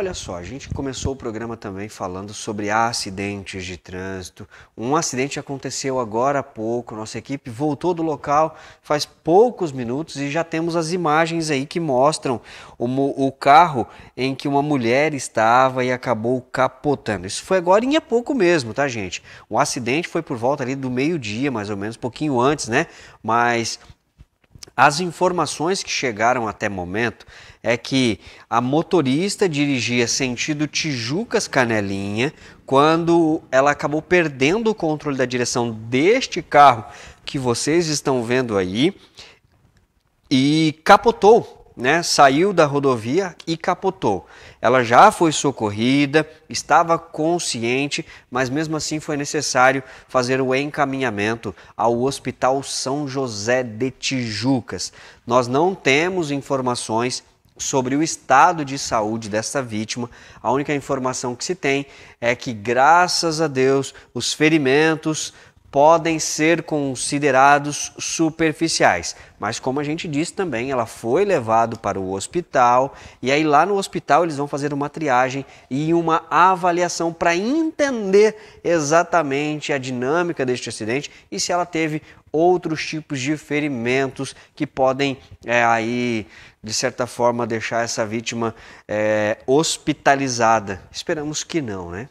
Olha só, a gente começou o programa também falando sobre acidentes de trânsito. Um acidente aconteceu agora há pouco, nossa equipe voltou do local faz poucos minutos e já temos as imagens aí que mostram o, o carro em que uma mulher estava e acabou capotando. Isso foi agora em há pouco mesmo, tá, gente? O acidente foi por volta ali do meio-dia, mais ou menos, pouquinho antes, né? Mas as informações que chegaram até momento é que a motorista dirigia sentido Tijucas Canelinha quando ela acabou perdendo o controle da direção deste carro que vocês estão vendo aí e capotou né, saiu da rodovia e capotou. Ela já foi socorrida, estava consciente, mas mesmo assim foi necessário fazer o encaminhamento ao Hospital São José de Tijucas. Nós não temos informações sobre o estado de saúde dessa vítima. A única informação que se tem é que, graças a Deus, os ferimentos podem ser considerados superficiais. Mas como a gente disse também, ela foi levada para o hospital e aí lá no hospital eles vão fazer uma triagem e uma avaliação para entender exatamente a dinâmica deste acidente e se ela teve outros tipos de ferimentos que podem é, aí de certa forma deixar essa vítima é, hospitalizada. Esperamos que não, né?